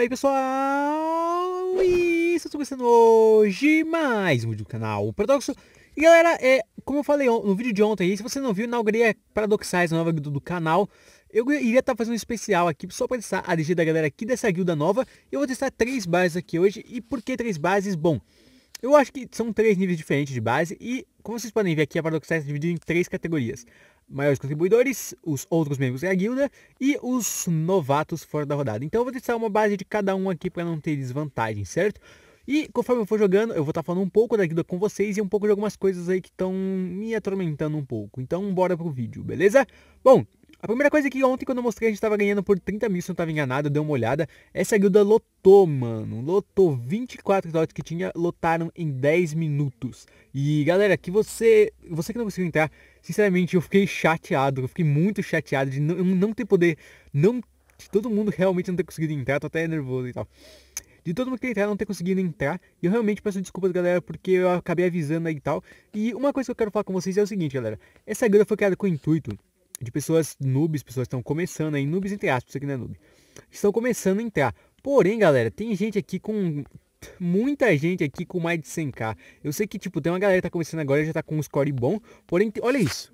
aí pessoal, e estou começando hoje mais um vídeo do canal Paradoxo E galera, é, como eu falei no vídeo de ontem, se você não viu, inaugurei a Paradoxais, a nova guilda do canal Eu iria estar tá fazendo um especial aqui só para testar a DG da galera aqui dessa guilda nova Eu vou testar três bases aqui hoje, e por que três bases? Bom, eu acho que são três níveis diferentes de base E como vocês podem ver aqui, a Paradoxais é dividida em três categorias maiores contribuidores, os outros membros da guilda e os novatos fora da rodada. Então eu vou testar uma base de cada um aqui para não ter desvantagem, certo? E conforme eu for jogando, eu vou estar tá falando um pouco da guilda com vocês e um pouco de algumas coisas aí que estão me atormentando um pouco. Então bora pro vídeo, beleza? Bom, a primeira coisa é que ontem quando eu mostrei a gente estava ganhando por 30 mil, se não tava enganado, deu uma olhada. Essa guilda lotou, mano. Lotou 24 slots que tinha, lotaram em 10 minutos. E galera, que você, você que não conseguiu entrar, Sinceramente, eu fiquei chateado, eu fiquei muito chateado de não, não ter poder, não, de todo mundo realmente não ter conseguido entrar, tô até nervoso e tal. De todo mundo que entrar não ter conseguido entrar, e eu realmente peço desculpas, galera, porque eu acabei avisando aí e tal. E uma coisa que eu quero falar com vocês é o seguinte, galera, essa grana foi criada com o intuito de pessoas noobs, pessoas estão começando aí, noobs entre aspas, isso aqui não é noob, estão começando a entrar. Porém, galera, tem gente aqui com muita gente aqui com mais de 100k. Eu sei que, tipo, tem uma galera que tá começando agora e já tá com um score bom, porém, olha isso.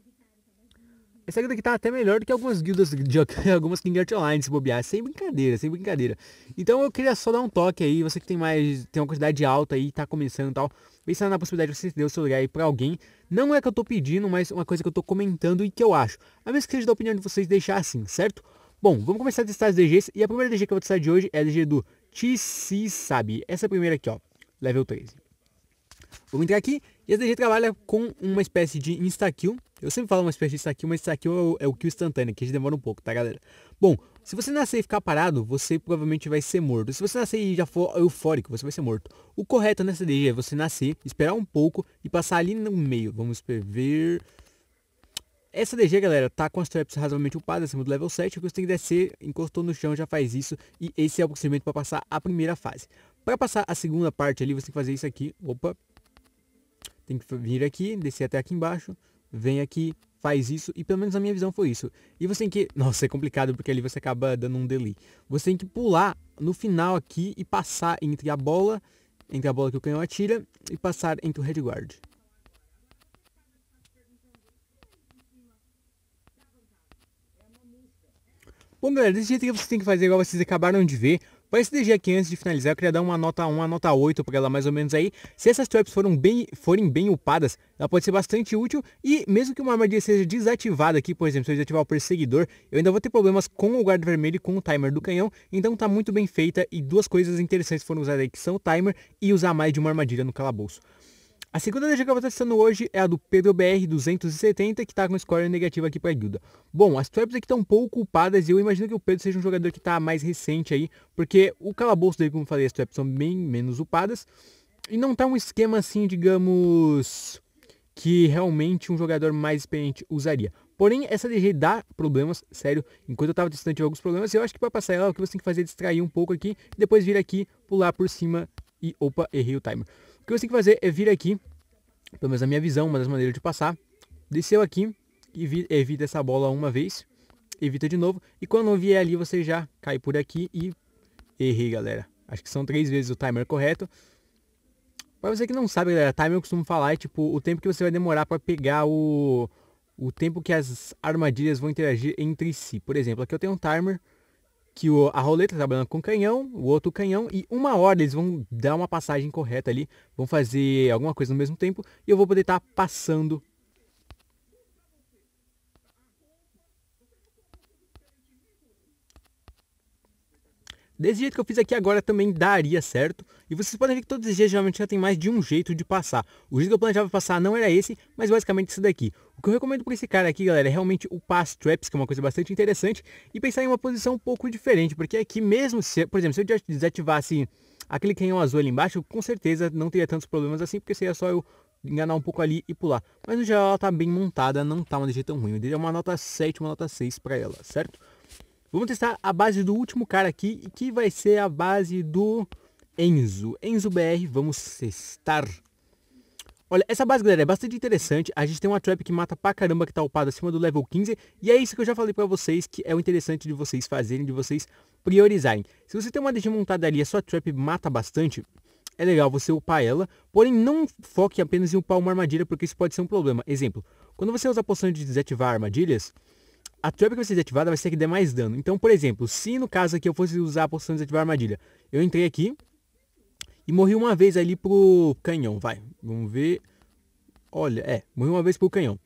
Essa guilda aqui tá até melhor do que algumas guildas de algumas King Art Online, se bobear. Sem brincadeira, sem brincadeira. Então eu queria só dar um toque aí, você que tem mais. tem uma quantidade alta aí, tá começando e tal. Pensando tá na possibilidade de você ceder o seu lugar aí pra alguém. Não é que eu tô pedindo, mas uma coisa que eu tô comentando e que eu acho. A menos que seja da opinião de vocês deixar assim, certo? Bom, vamos começar a testar as DGs. E a primeira DG que eu vou testar de hoje é a DG do se sabe. Essa é primeira aqui, ó, level 13. Vamos entrar aqui e a DG trabalha com uma espécie de insta-kill. Eu sempre falo uma espécie de insta-kill, mas insta-kill é, o, é o kill instantâneo, que a gente demora um pouco, tá galera? Bom, se você nascer e ficar parado, você provavelmente vai ser morto. Se você nascer e já for eufórico, você vai ser morto. O correto nessa DG é você nascer, esperar um pouco e passar ali no meio. Vamos ver... Essa DG, galera, tá com as traps razoavelmente upadas, acima do level 7, o que você tem que descer, encostou no chão, já faz isso, e esse é o procedimento para passar a primeira fase. Para passar a segunda parte ali, você tem que fazer isso aqui, opa, tem que vir aqui, descer até aqui embaixo, vem aqui, faz isso, e pelo menos a minha visão foi isso. E você tem que, nossa, é complicado, porque ali você acaba dando um delay. Você tem que pular no final aqui e passar entre a bola, entre a bola que o canhão atira, e passar entre o headguard. Bom galera, desse jeito que vocês têm que fazer igual vocês acabaram de ver, para esse DG aqui, antes de finalizar, eu queria dar uma nota 1, uma nota 8 para ela mais ou menos aí. Se essas traps foram bem, forem bem upadas, ela pode ser bastante útil. E mesmo que uma armadilha seja desativada aqui, por exemplo, se eu desativar o perseguidor, eu ainda vou ter problemas com o guarda vermelho e com o timer do canhão. Então tá muito bem feita e duas coisas interessantes foram usadas aí, que são o timer e usar mais de uma armadilha no calabouço. A segunda DG que eu vou testando hoje é a do PWBR 270, que está com score negativa aqui para a guilda. Bom, as traps aqui estão um pouco culpadas e eu imagino que o Pedro seja um jogador que está mais recente aí, porque o calabouço dele, como eu falei, as traps são bem menos upadas. E não tá um esquema assim, digamos, que realmente um jogador mais experiente usaria. Porém, essa DG dá problemas, sério. Enquanto eu estava testando, tive alguns problemas. Eu acho que para passar ela, o que você tem que fazer é distrair um pouco aqui, depois vir aqui, pular por cima e... Opa, errei o timer. O que você tem que fazer é vir aqui, pelo menos a minha visão, uma das maneiras de passar. Desceu aqui, evita essa bola uma vez, evita de novo. E quando não vier ali, você já cai por aqui e... Errei, galera. Acho que são três vezes o timer correto. Para você que não sabe, galera, timer eu costumo falar é tipo o tempo que você vai demorar para pegar o o tempo que as armadilhas vão interagir entre si. Por exemplo, aqui eu tenho um timer que o, a roleta está trabalhando com canhão, o outro canhão, e uma hora eles vão dar uma passagem correta ali, vão fazer alguma coisa no mesmo tempo, e eu vou poder estar tá passando Desse jeito que eu fiz aqui agora também daria certo. E vocês podem ver que todos os dias geralmente já tem mais de um jeito de passar. O jeito que eu planejava passar não era esse, mas basicamente esse daqui. O que eu recomendo para esse cara aqui, galera, é realmente o pass traps, que é uma coisa bastante interessante. E pensar em uma posição um pouco diferente, porque aqui mesmo, se, por exemplo, se eu desativasse aquele canhão azul ali embaixo, com certeza não teria tantos problemas assim, porque seria só eu enganar um pouco ali e pular. Mas no geral ela tá bem montada, não tá uma DG tão ruim. Eu diria uma nota 7, uma nota 6 para ela, certo? Vamos testar a base do último cara aqui, que vai ser a base do Enzo. Enzo BR, vamos testar. Olha, essa base, galera, é bastante interessante. A gente tem uma trap que mata pra caramba, que tá upada acima do level 15. E é isso que eu já falei pra vocês, que é o interessante de vocês fazerem, de vocês priorizarem. Se você tem uma DG montada ali e a sua trap mata bastante, é legal você upar ela. Porém, não foque apenas em upar uma armadilha, porque isso pode ser um problema. Exemplo, quando você usa a poção de desativar armadilhas, a trap que vai ser desativada vai ser que der mais dano. Então, por exemplo, se no caso aqui eu fosse usar a poção de desativar a armadilha, eu entrei aqui e morri uma vez ali pro canhão, vai. Vamos ver. Olha, é, morri uma vez pro canhão.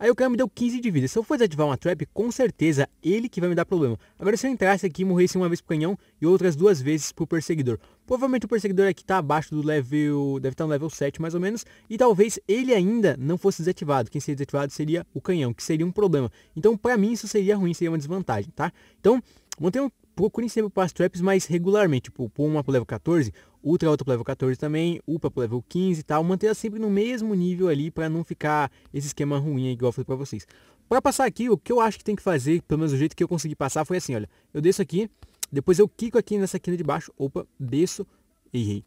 Aí o cara me deu 15 de vida. Se eu for desativar uma trap, com certeza ele que vai me dar problema. Agora se eu entrasse aqui e morresse uma vez pro canhão e outras duas vezes pro perseguidor. Provavelmente o perseguidor aqui é tá abaixo do level... deve estar tá no level 7 mais ou menos. E talvez ele ainda não fosse desativado. Quem seria desativado seria o canhão, que seria um problema. Então pra mim isso seria ruim, seria uma desvantagem, tá? Então, mantenham procurem sempre pass traps mais regularmente, tipo, uma pro level 14, Ultra alto pro level 14 também, UPA pro level 15 e tal, manter sempre no mesmo nível ali para não ficar esse esquema ruim aí igual eu falei para vocês. Para passar aqui, o que eu acho que tem que fazer, pelo menos o jeito que eu consegui passar foi assim, olha, eu desço aqui, depois eu quico aqui nessa quina de baixo, opa, desço, errei.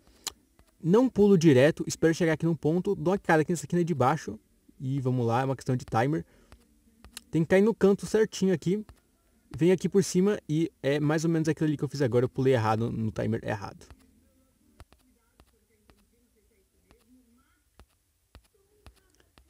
Não pulo direto, espero chegar aqui num ponto, dou uma cara aqui nessa quina de baixo e vamos lá, é uma questão de timer. Tem que cair no canto certinho aqui, vem aqui por cima e é mais ou menos aquilo ali que eu fiz agora, eu pulei errado no timer errado.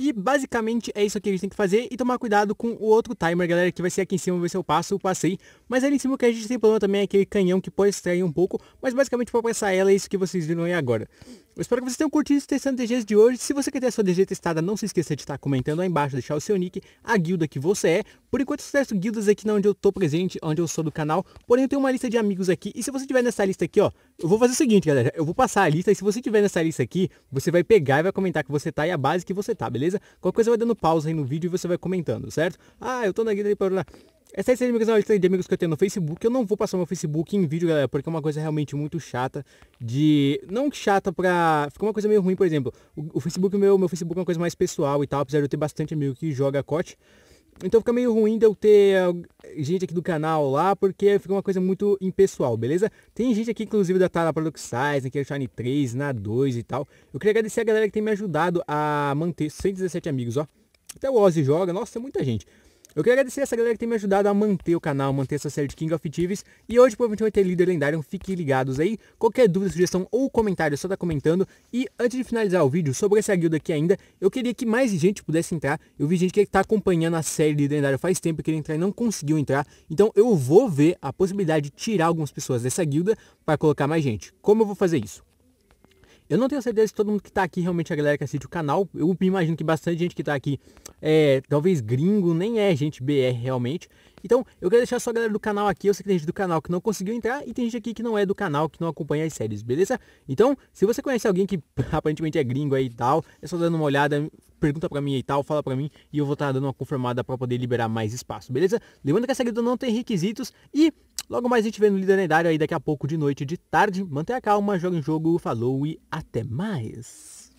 E basicamente é isso que a gente tem que fazer e tomar cuidado com o outro timer, galera, que vai ser aqui em cima, ver se eu passo ou passei. Mas ali em cima o que a gente tem problema também é aquele canhão que pode extrair um pouco, mas basicamente para passar ela é isso que vocês viram aí agora. Eu espero que vocês tenham curtido os testando DGs de hoje. Se você quer ter a sua DG testada, não se esqueça de estar comentando aí embaixo, deixar o seu nick, a guilda que você é. Por enquanto eu testo guildas aqui onde eu tô presente, onde eu sou do canal, porém eu tenho uma lista de amigos aqui. E se você tiver nessa lista aqui, ó, eu vou fazer o seguinte, galera. Eu vou passar a lista e se você tiver nessa lista aqui, você vai pegar e vai comentar que você tá e a base que você tá, beleza? Qualquer coisa vai dando pausa aí no vídeo e você vai comentando, certo? Ah, eu tô na guia para lá. Essa é a lista de amigos que eu tenho no Facebook. Eu não vou passar meu Facebook em vídeo, galera, porque é uma coisa realmente muito chata de... Não chata pra... Ficou uma coisa meio ruim, por exemplo. O, o Facebook meu, meu Facebook é uma coisa mais pessoal e tal, apesar de eu ter bastante amigo que joga COT. Então fica meio ruim de eu ter eh, gente aqui do canal lá, porque fica uma coisa muito impessoal, beleza? Tem gente aqui, inclusive, da Tala Product Size, que é o Shine 3, na 2 e tal. Eu queria agradecer a galera que tem me ajudado a manter 117 amigos, ó. Até o Ozzy joga, nossa, é muita gente. Eu queria agradecer essa galera que tem me ajudado a manter o canal, manter essa série de King of Thieves. E hoje provavelmente vai ter líder lendário, então fiquem ligados aí. Qualquer dúvida, sugestão ou comentário, é só tá comentando. E antes de finalizar o vídeo, sobre essa guilda aqui ainda, eu queria que mais gente pudesse entrar. Eu vi gente que tá acompanhando a série líder lendário faz tempo, queria entrar e não conseguiu entrar. Então eu vou ver a possibilidade de tirar algumas pessoas dessa guilda para colocar mais gente. Como eu vou fazer isso? Eu não tenho certeza se todo mundo que está aqui, realmente a galera que assiste o canal, eu imagino que bastante gente que está aqui é talvez gringo, nem é gente BR realmente. Então, eu quero deixar só a galera do canal aqui, eu sei que tem gente do canal que não conseguiu entrar e tem gente aqui que não é do canal, que não acompanha as séries, beleza? Então, se você conhece alguém que aparentemente é gringo aí e tal, é só dando uma olhada, pergunta pra mim e tal, fala pra mim e eu vou estar tá dando uma confirmada pra poder liberar mais espaço, beleza? Lembrando que essa grida não tem requisitos e Logo mais a gente vê no Líder Lendário aí daqui a pouco de noite de tarde. Mantenha a calma, joga em jogo, falou e até mais!